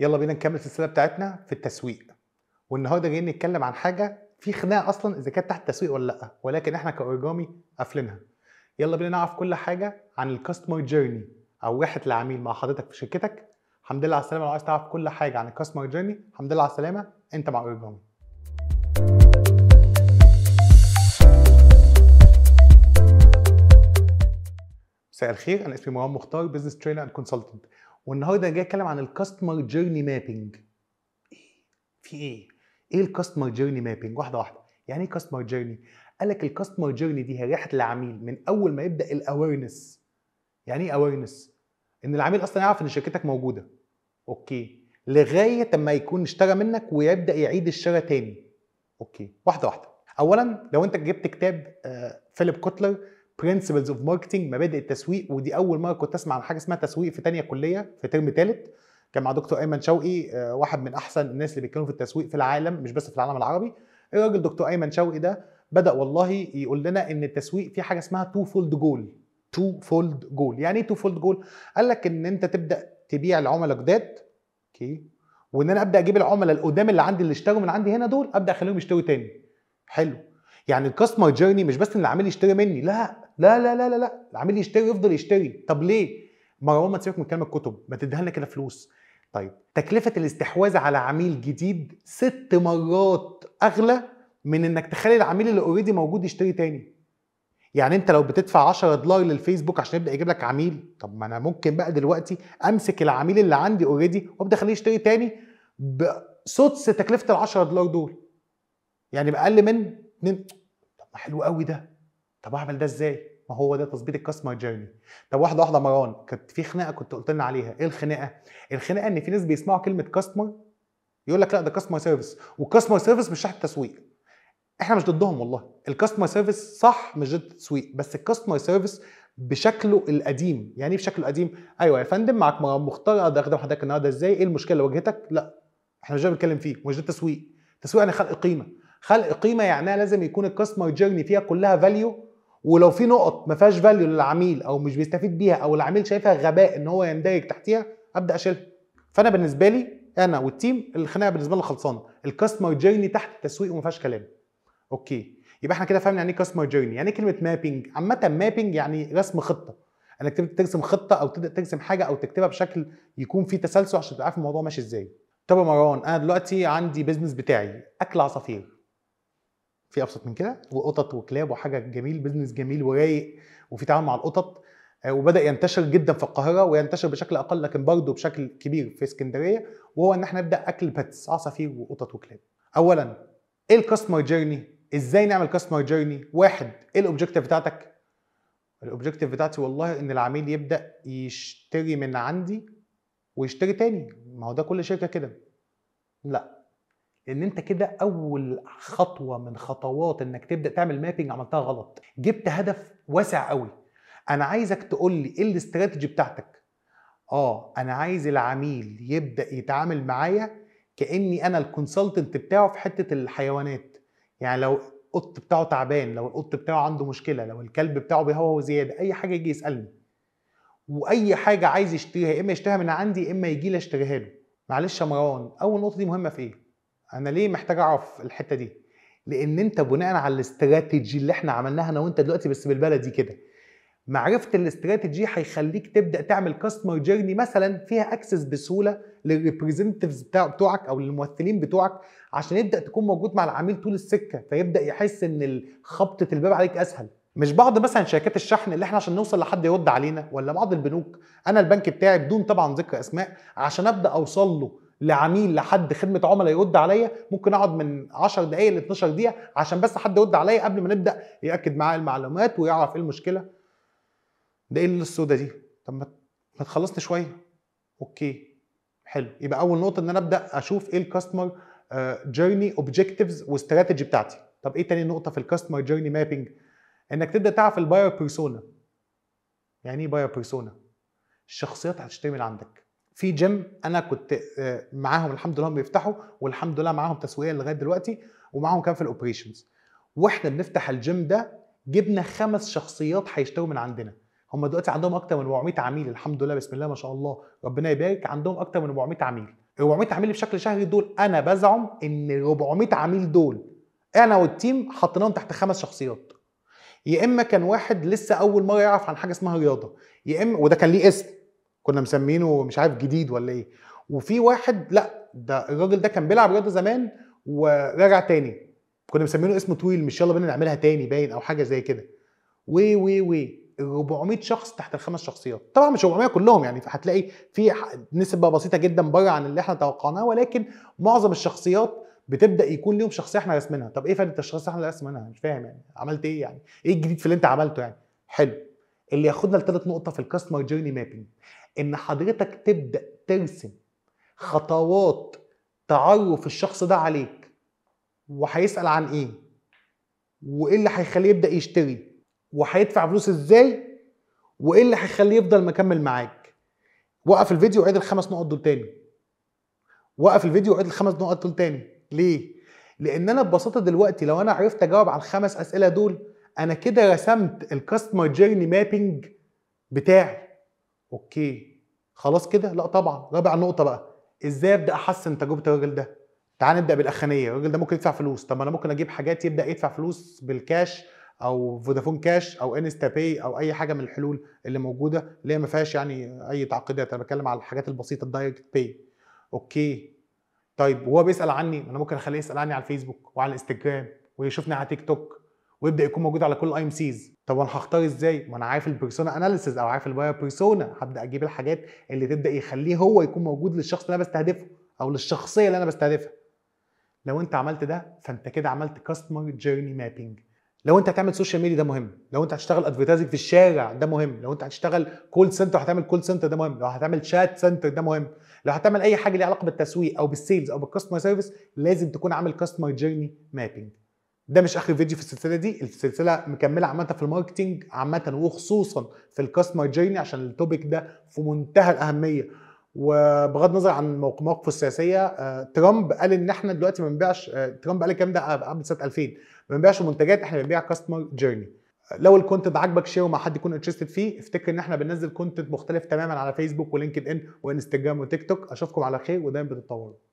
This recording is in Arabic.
يلا بينا نكمل السلسله بتاعتنا في التسويق والنهارده جايين نتكلم عن حاجه في خناقه اصلا اذا كانت تحت التسويق ولا لا ولكن احنا كاوريجامي قافلينها يلا بينا نعرف كل حاجه عن الكاستمر جيرني او رحله العميل مع حضرتك في شركتك الحمد لله على السلامه لو عايز تعرف كل حاجه عن الكاستمر جيرني الحمد لله على السلامه انت مع اوريجامي مساء الخير انا اسمي مروان مختار بزنس ترينر اند كونسلتنت والنهارده انا جاي اتكلم عن الكاستمر جيرني مابنج في ايه ايه الكاستمر جيرني مابنج واحده واحده يعني ايه كاستمر جيرني قال لك الكاستمر جيرني دي هي رحله العميل من اول ما يبدا الاويرنس يعني ايه اويرنس ان العميل اصلا يعرف ان شركتك موجوده اوكي لغايه ما يكون اشترى منك ويبدا يعيد الشراء تاني اوكي واحده واحده اولا لو انت جبت كتاب فيليب آه، كوتلر برنسبلز اوف ماركتنج مبادئ التسويق ودي اول مره كنت اسمع عن حاجه اسمها تسويق في ثانيه كليه في ترم ثالث كان مع دكتور ايمن شوقي آه، واحد من احسن الناس اللي بيتكلموا في التسويق في العالم مش بس في العالم العربي الراجل دكتور ايمن شوقي ده بدا والله يقول لنا ان التسويق في حاجه اسمها تو فولد جول تو فولد جول يعني ايه تو فولد جول قال لك ان انت تبدا تبيع لعملاء جداد اوكي وان انا ابدا اجيب العملاء القدام اللي عندي اللي اشتروا من عندي هنا دول ابدا اخليهم يشتروا تاني حلو يعني الكاستمر جيرني مش بس ان العميل يشتري مني لا لا لا لا لا لا العميل يشتري يفضل يشتري طب ليه مروان ما تسيبك من كلمه الكتب ما تديها لنا كده فلوس طيب تكلفه الاستحواذ على عميل جديد ست مرات اغلى من انك تخلي العميل اللي اوريدي موجود يشتري تاني يعني انت لو بتدفع 10 دولار للفيسبوك عشان يبدا يجيب لك عميل طب ما انا ممكن بقى دلوقتي امسك العميل اللي عندي اوريدي وابدا اخليه يشتري تاني بسدس تكلفه ال 10 دولار دول يعني باقل من 2 طب ما حلو قوي ده طب اعمل ده ازاي؟ ما هو ده تظبيط الكاستمر جيرني طب واحده واحده مروان كانت في خناقه كنت قلت لنا عليها ايه الخناقه الخناقه ان في ناس بيسمعوا كلمه كاستمر يقول لك لا ده كاستمر سيرفيس والكاستمر سيرفيس مش تحت التسويق احنا مش ضدهم والله الكاستمر سيرفيس صح مش ضد التسويق بس الكاستمر سيرفيس بشكله القديم يعني ايه بشكله القديم ايوه يا فندم معاك مروان مختار اقدر اخدم حضرتك النهارده ازاي ايه المشكله اللي واجهتك لا احنا مش بنتكلم فيه مش ده التسويق التسويق يعني خلق قيمه خلق قيمه يعني لازم يكون الكاستمر جيرني فيها كلها فاليو ولو في نقط ما فيهاش فاليو للعميل او مش بيستفيد بيها او العميل شايفها غباء ان هو يندرج تحتيها ابدا اشيلها فانا بالنسبه لي انا والتيم الخناقه بالنسبه لنا خلصانه الكاستمر جيرني تحت التسويق وما فيهاش كلام اوكي يبقى احنا كده فهمنا يعني ايه كاستمر جيرني يعني ايه كلمه مابينج عامه مابينج يعني رسم خطه انك تبدا ترسم خطه او تبدا ترسم حاجه او تكتبها بشكل يكون فيه تسلسل عشان تبقى عارف الموضوع ماشي ازاي طب يا مروان انا دلوقتي عندي بيزنس بتاعي اكل عصافير في ابسط من كده وقطط وكلاب وحاجه جميل بزنس جميل ورايق وفي تعامل مع القطط آه، وبدا ينتشر جدا في القاهره وينتشر بشكل اقل لكن برضه بشكل كبير في اسكندريه وهو ان احنا نبدا اكل باتس عصافير وقطط وكلاب. اولا ايه الكاستمر جيرني؟ ازاي نعمل كاستمر جيرني؟ واحد ايه الاوبجيكتيف بتاعتك؟ الاوبجيكتيف بتاعتي والله ان العميل يبدا يشتري من عندي ويشتري تاني ما هو ده كل شركه كده. لا لان انت كده اول خطوه من خطوات انك تبدا تعمل مابنج عملتها غلط جبت هدف واسع قوي انا عايزك تقول لي ايه الاستراتيجي بتاعتك اه انا عايز العميل يبدا يتعامل معايا كاني انا الكونسلتنت بتاعه في حته الحيوانات يعني لو القط بتاعه تعبان لو القط بتاعه عنده مشكله لو الكلب بتاعه بيهوه زياده اي حاجه يجي يسالني واي حاجه عايز يشتريها يا اما يشتريها من عندي يا اما يجي لي اشتريها له معلش يا مروان اول نقطه دي مهمه في ايه انا ليه محتاج اعرف الحته دي لان انت بناء على الاستراتيجي اللي احنا عملناها انا وانت دلوقتي بس بالبلدي كده معرفه الاستراتيجي هيخليك تبدا تعمل كاستمر جيرني مثلا فيها اكسس بسهوله للريبريزنتيفز بتوعك او للممثلين بتوعك عشان يبدا تكون موجود مع العميل طول السكه فيبدا يحس ان خبطه الباب عليك اسهل مش بعض مثلا شركات الشحن اللي احنا عشان نوصل لحد يرد علينا ولا بعض البنوك انا البنك بتاعي بدون طبعا ذكر اسماء عشان ابدا اوصل له لعميل لحد خدمه عملاء يرد عليا ممكن اقعد من 10 دقائق ل 12 دقيقه عشان بس حد يرد عليا قبل ما نبدا ياكد معايا المعلومات ويعرف ايه المشكله ده ايه السودة دي طب ما تخلصت شويه اوكي حلو يبقى اول نقطه ان انا ابدا اشوف ايه الكاستمر جيرني اوبجكتيفز واستراتيجي بتاعتي طب ايه تاني نقطه في الكاستمر جيرني مابنج انك تبدا تعرف الباير بيرسونا يعني ايه باير بيرسونا الشخصيات هتشتري من عندك في جيم انا كنت آه، معاهم الحمد لله هم بيفتحوا والحمد لله معاهم تسويقيه لغايه دلوقتي ومعاهم كان في الاوبريشنز واحنا بنفتح الجيم ده جبنا خمس شخصيات هيشتروا من عندنا هم دلوقتي عندهم اكتر من 400 عميل الحمد لله بسم الله ما شاء الله ربنا يبارك عندهم اكتر من 400 عميل 400 عميل بشكل شهري دول انا بزعم ان 400 عميل دول انا والتيم حطيناهم تحت خمس شخصيات يا اما كان واحد لسه اول مره يعرف عن حاجه اسمها رياضه يا اما وده كان ليه اسم كنا مسمينه مش عارف جديد ولا ايه وفي واحد لا ده الراجل ده كان بيلعب رياضه زمان ورجع تاني كنا مسمينه اسمه طويل مش يلا بينا نعملها تاني باين او حاجه زي كده وي وي وي 400 شخص تحت الخمس شخصيات طبعا مش 400 كلهم يعني هتلاقي في نسبه بسيطه جدا بره عن اللي احنا توقعناه ولكن معظم الشخصيات بتبدا يكون ليهم شخصيه احنا راسمينها طب ايه فايده الشخصيه احنا اللي راسمينها مش فاهم يعني عملت ايه يعني ايه الجديد في اللي انت عملته يعني حلو اللي ياخدنا لثالث نقطه في الكاستمر جيرني مابينج ان حضرتك تبدا ترسم خطوات تعرف الشخص ده عليك وهيسال عن ايه وايه اللي هيخليه يبدا يشتري وهيدفع فلوس ازاي وايه اللي هيخليه يفضل مكمل معاك وقف الفيديو وعيد الخمس نقط دول تاني وقف الفيديو وعيد الخمس نقط دول تاني ليه لان انا ببساطه دلوقتي لو انا عرفت اجاوب على الخمس اسئله دول انا كده رسمت الكاستمر جيرني مابينج بتاعي اوكي خلاص كده لا طبعا رابع نقطه بقى ازاي ابدا احسن تجربه الراجل ده تعال نبدا بالاخانيه الراجل ده ممكن يدفع فلوس طب ما انا ممكن اجيب حاجات يبدا يدفع فلوس بالكاش او فودافون كاش او انستا باي او اي حاجه من الحلول اللي موجوده اللي هي ما فيهاش يعني اي تعقيدات انا بتكلم على الحاجات البسيطه الدايركت باي اوكي طيب وهو بيسال عني انا ممكن اخليه يسال عني على الفيسبوك وعلى الانستجرام ويشوفني على تيك توك ويبدا يكون موجود على كل الاي ام سيز طب انا هختار ازاي ما انا عارف البيرسونا اناليسيز او عارف الباير بيرسونا هبدا اجيب الحاجات اللي تبدا يخليه هو يكون موجود للشخص اللي انا بستهدفه او للشخصيه اللي انا بستهدفها لو انت عملت ده فانت كده عملت كاستمر جيرني مابينج لو انت هتعمل سوشيال ميديا ده مهم لو انت هتشتغل ادفرتايزنج في الشارع ده مهم لو انت هتشتغل كول سنتر هتعمل كول سنتر ده مهم لو هتعمل شات سنتر ده مهم لو هتعمل اي حاجه ليها علاقه بالتسويق او بالسيلز او بالكاستمر سيرفيس لازم تكون عامل كاستمر جيرني مابينج ده مش اخر فيديو في السلسله دي السلسله مكمله عامه في الماركتنج عامه وخصوصا في الكاستمر جيرني عشان التوبيك ده في منتهى الاهميه وبغض النظر عن مواقفه السياسيه آه، ترامب قال ان احنا دلوقتي ما بنبيعش آه، ترامب قال الكلام ده قبل سنه 2000 ما بنبيعش منتجات احنا بنبيع كاستمر جيرني لو الكونتنت عاجبك شير مع حد يكون انترستد فيه افتكر ان احنا بننزل كونتنت مختلف تماما على فيسبوك ولينكد ان وانستجرام وتيك توك اشوفكم على خير ودايما بتتطوروا